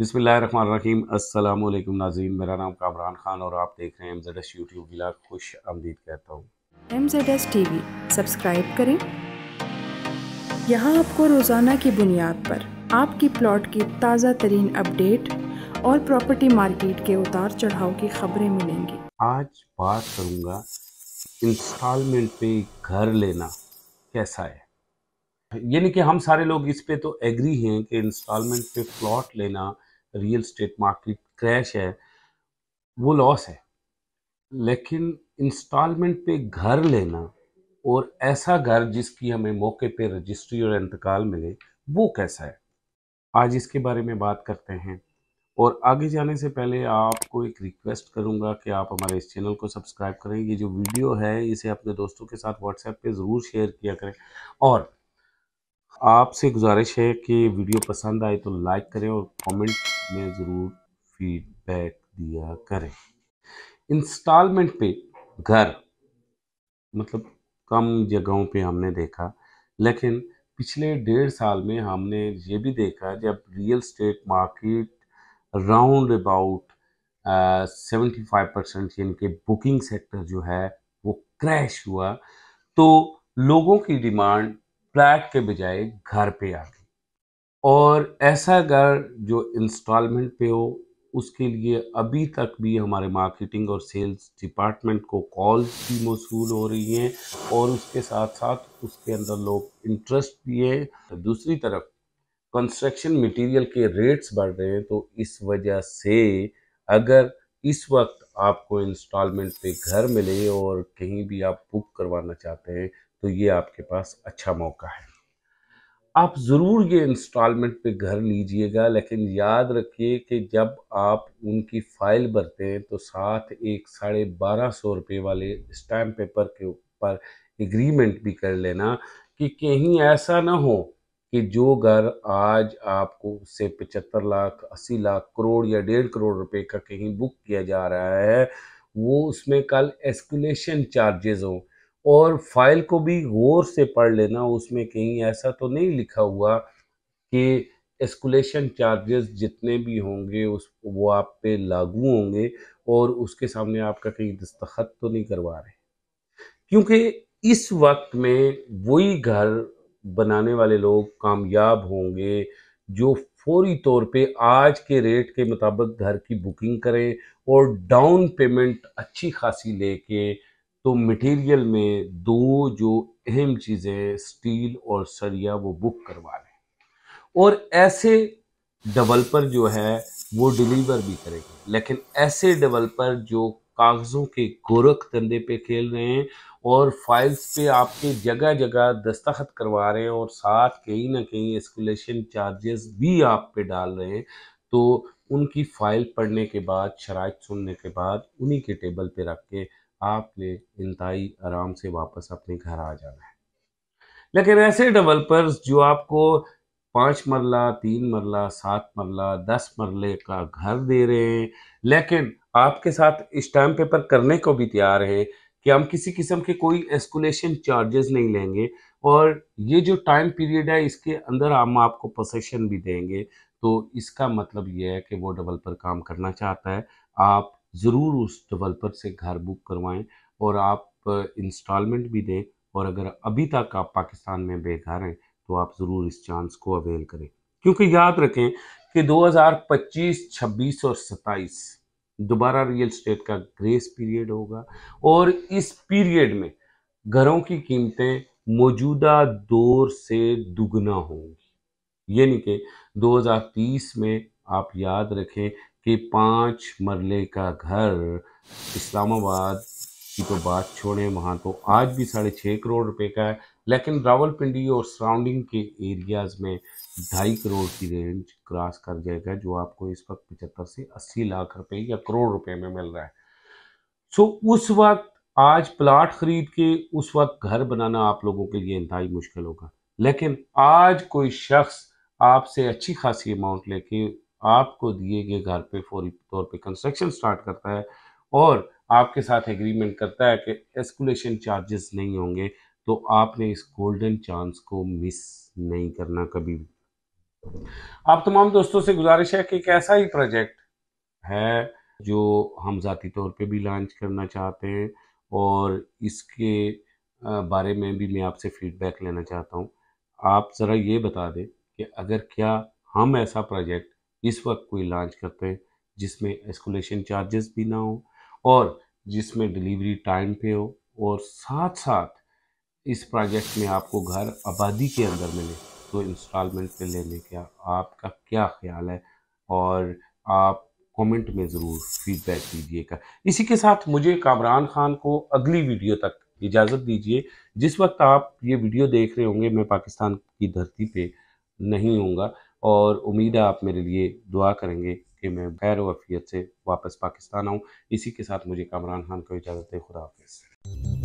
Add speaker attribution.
Speaker 1: बिसमीम अस्सलाम वालेकुम नाजीन मेरा नाम कामरान खान और आप देख रहे हैं एमजेड यूट्यूब खुश आमदीद कहता हूँ एम जेड सब्सक्राइब करें यहाँ आपको रोज़ाना की बुनियाद पर आपकी प्लॉट की ताज़ा तरीन अपडेट और प्रॉपर्टी मार्केट के उतार चढ़ाव की खबरें मिलेंगी आज बात करूँगा इंस्टॉलमेंट पे घर लेना कैसा है यानी कि हम सारे लोग इस पे तो एग्री हैं कि इंस्टॉलमेंट पे प्लॉट लेना रियल स्टेट मार्केट क्रैश है वो लॉस है लेकिन इंस्टॉलमेंट पे घर लेना और ऐसा घर जिसकी हमें मौके पे रजिस्ट्री और इंतकाल मिले वो कैसा है आज इसके बारे में बात करते हैं और आगे जाने से पहले आपको एक रिक्वेस्ट करूंगा कि आप हमारे इस चैनल को सब्सक्राइब करें ये जो वीडियो है इसे अपने दोस्तों के साथ व्हाट्सएप पे ज़रूर शेयर किया करें और आपसे गुजारिश है कि वीडियो पसंद आए तो लाइक करें और कमेंट में ज़रूर फीडबैक दिया करें इंस्टॉलमेंट पे घर मतलब कम जगहों पे हमने देखा लेकिन पिछले डेढ़ साल में हमने ये भी देखा जब real estate market round about seventy five percent यानी कि बुकिंग सेक्टर जो है वो क्रैश हुआ तो लोगों की डिमांड फ्लैट के बजाय घर पे आ गई और ऐसा घर जो इंस्टॉलमेंट पे हो उसके लिए अभी तक भी हमारे मार्केटिंग और सेल्स डिपार्टमेंट को कॉल्स भी मौसू हो रही हैं और उसके साथ साथ उसके अंदर लोग इंटरेस्ट भी हैं तो दूसरी तरफ कंस्ट्रक्शन मटेरियल के रेट्स बढ़ रहे हैं तो इस वजह से अगर इस वक्त आपको इंस्टॉलमेंट पे घर मिले और कहीं भी आप बुक करवाना चाहते हैं तो ये आपके पास अच्छा मौका है आप ज़रूर ये इंस्टॉलमेंट पे घर लीजिएगा लेकिन याद रखिए कि जब आप उनकी फ़ाइल भरते हैं तो साथ एक साढ़े बारह सौ रुपये वाले स्टैम्प पेपर के ऊपर एग्रीमेंट भी कर लेना कि कहीं ऐसा ना हो कि जो घर आज आपको उससे पचहत्तर लाख अस्सी लाख करोड़ या डेढ़ करोड़ रुपए का कहीं बुक किया जा रहा है वो उसमें कल एस्कुलेशन चार्जेज हों और फाइल को भी गौर से पढ़ लेना उसमें कहीं ऐसा तो नहीं लिखा हुआ कि एस्कुलेशन चार्जेस जितने भी होंगे उस वो आप पे लागू होंगे और उसके सामने आपका कहीं दस्तखत तो नहीं करवा रहे क्योंकि इस वक्त में वही घर बनाने वाले लोग कामयाब होंगे जो फौरी तौर पे आज के रेट के मुताबिक घर की बुकिंग करें और डाउन पेमेंट अच्छी खासी लेके तो मटेरियल में दो जो अहम चीज़ें स्टील और सरिया वो बुक करवा लें और ऐसे डेवलपर जो है वो डिलीवर भी करेंगे लेकिन ऐसे डेवलपर जो कागज़ों के गोरख धंधे पे खेल रहे हैं और फाइल्स पे आपके जगह जगह दस्तखत करवा रहे हैं और साथ कहीं ना कहीं एस्कुलेशन चार्जेस भी आप पे डाल रहे हैं तो उनकी फ़ाइल पढ़ने के बाद शराइ सुनने के बाद उन्हीं के टेबल पे रख के आपने इंतई आराम से वापस अपने घर आ जाना है लेकिन ऐसे डेवलपर्स जो आपको पाँच मरला तीन मरला सात मरला दस मरले का घर दे रहे हैं लेकिन आपके साथ स्टैम्प पेपर करने को भी तैयार है कि हम किसी किस्म के कोई एस्कुलेशन चार्जेस नहीं लेंगे और ये जो टाइम पीरियड है इसके अंदर हम आपको पोसेशन भी देंगे तो इसका मतलब ये है कि वो डेवलपर काम करना चाहता है आप ज़रूर उस डेवलपर से घर बुक करवाएं और आप इंस्टॉलमेंट भी दें और अगर अभी तक आप पाकिस्तान में बेघर हैं तो आप ज़रूर इस चांस को अवेल करें क्योंकि याद रखें कि 2025, 26 और 27 दोबारा रियल स्टेट का ग्रेस पीरियड होगा और इस पीरियड में घरों की कीमतें मौजूदा दौर से दुगना होंगी यानी कि 2030 में आप याद रखें कि पांच मरले का घर इस्लामाबाद की तो बात छोड़ें वहाँ तो आज भी साढ़े छः करोड़ रुपए का है लेकिन रावलपिंडी और सराउंडिंग के एरियाज़ में ढाई करोड़ की रेंज क्रॉस कर जाएगा जो आपको इस वक्त पचहत्तर से अस्सी लाख रुपए या करोड़ रुपए में मिल रहा है सो उस वक्त आज प्लाट खरीद के उस वक्त घर बनाना आप लोगों के लिए इंतहाई मुश्किल होगा लेकिन आज कोई शख्स आपसे अच्छी खासी अमाउंट लेके आपको दिए गए घर पे फौरी तौर पे कंस्ट्रक्शन स्टार्ट करता है और आपके साथ एग्रीमेंट करता है कि एस्कुलेशन चार्जेस नहीं होंगे तो आपने इस गोल्डन चांस को मिस नहीं करना कभी भी आप तमाम दोस्तों से गुजारिश है कि एक ऐसा ही प्रोजेक्ट है जो हम ज़ाती तौर पे भी लॉन्च करना चाहते हैं और इसके बारे में भी मैं आपसे फीडबैक लेना चाहता हूँ आप ज़रा ये बता दें कि अगर क्या हम ऐसा प्रोजेक्ट इस वक्त कोई लॉन्च करते हैं जिसमें एस्कुलेशन चार्जेस भी ना हो और जिसमें डिलीवरी टाइम पे हो और साथ साथ इस प्रोजेक्ट में आपको घर आबादी के अंदर मिले तो इंस्टॉलमेंट पे लेने का आपका क्या ख्याल है और आप कमेंट में ज़रूर फीडबैक दीजिएगा इसी के साथ मुझे कामरान खान को अगली वीडियो तक इजाज़त दीजिए जिस वक्त आप ये वीडियो देख रहे होंगे मैं पाकिस्तान की धरती पे नहीं हूँगा और उम्मीद है आप मेरे लिए दुआ करेंगे कि मैं बैर वफ़ीत से वापस पाकिस्तान आऊँ इसी के साथ मुझे कामरान खान को इजाज़त है खुदा हाफिज़